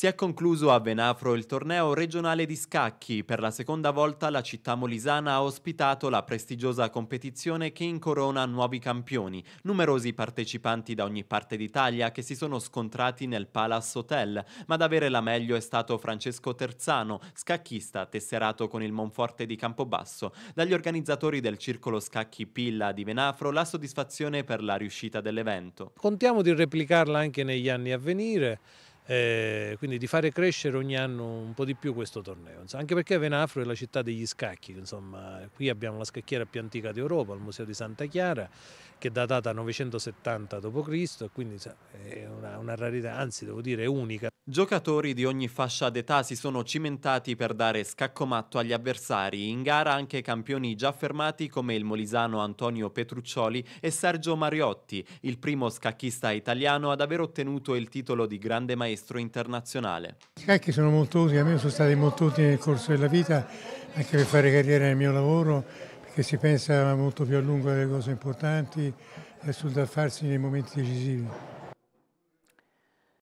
Si è concluso a Venafro il torneo regionale di scacchi. Per la seconda volta la città molisana ha ospitato la prestigiosa competizione che incorona nuovi campioni, numerosi partecipanti da ogni parte d'Italia che si sono scontrati nel Palace Hotel, ma ad avere la meglio è stato Francesco Terzano, scacchista tesserato con il Monforte di Campobasso. Dagli organizzatori del circolo scacchi Pilla di Venafro la soddisfazione per la riuscita dell'evento. Contiamo di replicarla anche negli anni a venire eh, quindi di fare crescere ogni anno un po' di più questo torneo, insomma, anche perché Venafro è la città degli scacchi, insomma, qui abbiamo la scacchiera più antica d'Europa, il Museo di Santa Chiara che è datata 970 d.C. e quindi è una, una rarità, anzi devo dire unica. Giocatori di ogni fascia d'età si sono cimentati per dare scaccomatto agli avversari, in gara anche campioni già fermati come il molisano Antonio Petruccioli e Sergio Mariotti, il primo scacchista italiano ad aver ottenuto il titolo di grande maestro internazionale. I scacchi sono molto utili, a me sono stati molto utili nel corso della vita, anche per fare carriera nel mio lavoro che si pensa molto più a lungo alle cose importanti e sul da farsi nei momenti decisivi.